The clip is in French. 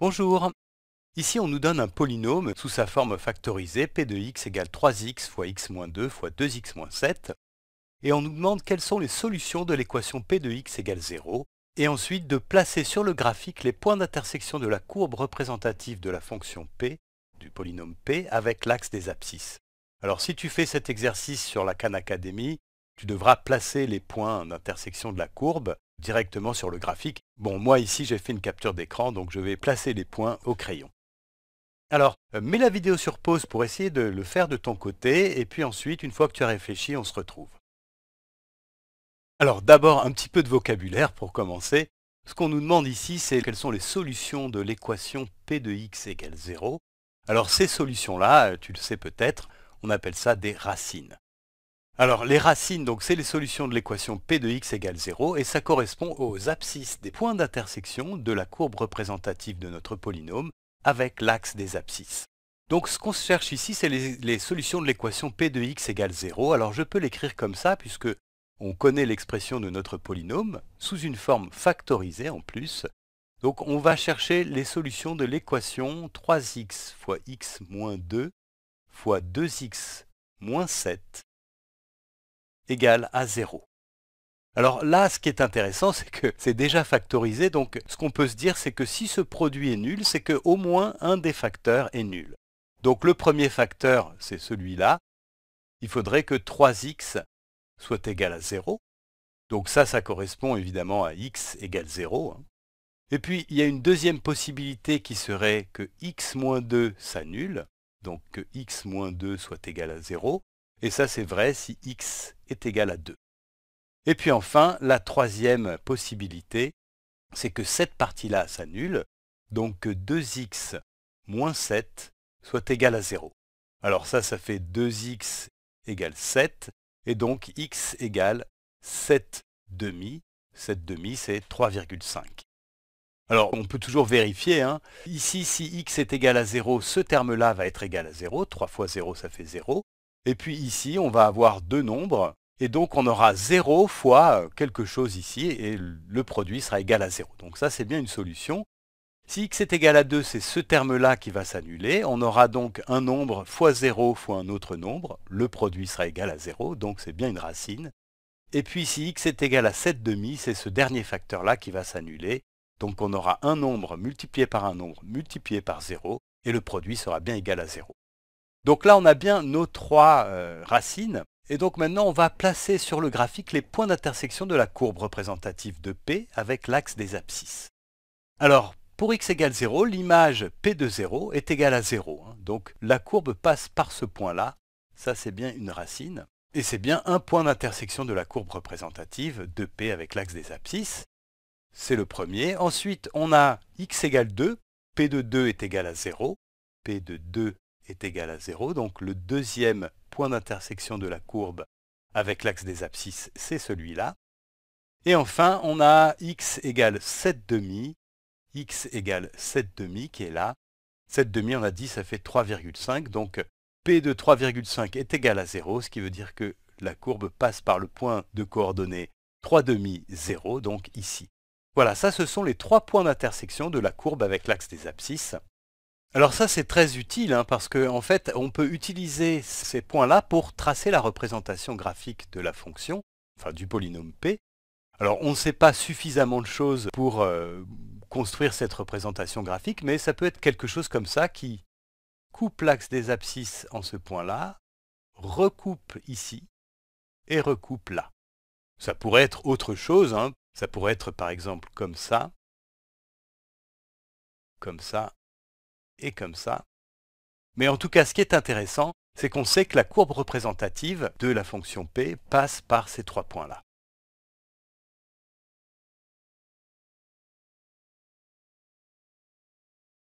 Bonjour Ici, on nous donne un polynôme sous sa forme factorisée, p de x égale 3x fois x moins 2 fois 2x moins 7, et on nous demande quelles sont les solutions de l'équation p de x égale 0, et ensuite de placer sur le graphique les points d'intersection de la courbe représentative de la fonction p, du polynôme p, avec l'axe des abscisses. Alors si tu fais cet exercice sur la Khan Academy, tu devras placer les points d'intersection de la courbe directement sur le graphique. Bon, moi ici j'ai fait une capture d'écran, donc je vais placer les points au crayon. Alors, euh, mets la vidéo sur pause pour essayer de le faire de ton côté, et puis ensuite, une fois que tu as réfléchi, on se retrouve. Alors d'abord, un petit peu de vocabulaire pour commencer. Ce qu'on nous demande ici, c'est quelles sont les solutions de l'équation P de x égale 0. Alors ces solutions-là, euh, tu le sais peut-être, on appelle ça des racines. Alors les racines, donc c'est les solutions de l'équation P de x égale 0 et ça correspond aux abscisses des points d'intersection de la courbe représentative de notre polynôme avec l'axe des abscisses. Donc ce qu'on cherche ici, c'est les, solutions de l'équation P de x égale 0. Alors je peux l'écrire comme ça puisque on connaît l'expression de notre polynôme sous une forme factorisée en plus. Donc on va chercher les solutions de l'équation 3x fois x moins 2 fois 2x moins 7 égal à 0. Alors là, ce qui est intéressant, c'est que c'est déjà factorisé, donc ce qu'on peut se dire, c'est que si ce produit est nul, c'est que au moins un des facteurs est nul. Donc le premier facteur, c'est celui-là. Il faudrait que 3x soit égal à 0. Donc ça, ça correspond évidemment à x égale 0. Hein. Et puis, il y a une deuxième possibilité qui serait que x moins 2 s'annule, donc que x moins 2 soit égal à 0. Et ça c'est vrai si x est égal à 2. Et puis enfin, la troisième possibilité, c'est que cette partie-là s'annule, donc que 2x moins 7 soit égal à 0. Alors ça, ça fait 2x égale 7, et donc x égale 7 demi. 7 demi, c'est 3,5. Alors, on peut toujours vérifier. Hein. Ici, si x est égal à 0, ce terme-là va être égal à 0. 3 fois 0, ça fait 0. Et puis ici, on va avoir deux nombres. Et donc, on aura 0 fois euh, quelque chose ici, et le produit sera égal à 0. Donc ça, c'est bien une solution. Si x est égal à 2, c'est ce terme-là qui va s'annuler. On aura donc un nombre fois 0 fois un autre nombre. Le produit sera égal à 0, donc c'est bien une racine. Et puis si x est égal à 7 demi, c'est ce dernier facteur-là qui va s'annuler. Donc on aura un nombre multiplié par un nombre multiplié par 0, et le produit sera bien égal à 0. Donc là, on a bien nos trois euh, racines. Et donc maintenant, on va placer sur le graphique les points d'intersection de la courbe représentative de P avec l'axe des abscisses. Alors, pour x égale 0, l'image P de 0 est égale à 0. Hein. Donc la courbe passe par ce point-là. Ça, c'est bien une racine. Et c'est bien un point d'intersection de la courbe représentative de P avec l'axe des abscisses. C'est le premier. Ensuite, on a x égale 2. P de 2 est égal à 0. P de 2 est égal à 0. Donc le deuxième point d'intersection de la courbe avec l'axe des abscisses, c'est celui-là. Et enfin, on a x égale 7 demi, x égale 7 demi qui est là. 7 demi, on a dit, ça fait 3,5. Donc P de 3,5 est égal à 0, ce qui veut dire que la courbe passe par le point de coordonnées 3 demi, 0, donc ici. Voilà, ça ce sont les trois points d'intersection de la courbe avec l'axe des abscisses. Alors ça c'est très utile hein, parce qu'en fait on peut utiliser ces points-là pour tracer la représentation graphique de la fonction, enfin du polynôme p. Alors on ne sait pas suffisamment de choses pour euh, construire cette représentation graphique, mais ça peut être quelque chose comme ça qui coupe l'axe des abscisses en ce point-là, recoupe ici et recoupe là. Ça pourrait être autre chose, hein. ça pourrait être par exemple comme ça, comme ça et comme ça. Mais en tout cas, ce qui est intéressant, c'est qu'on sait que la courbe représentative de la fonction p passe par ces trois points-là.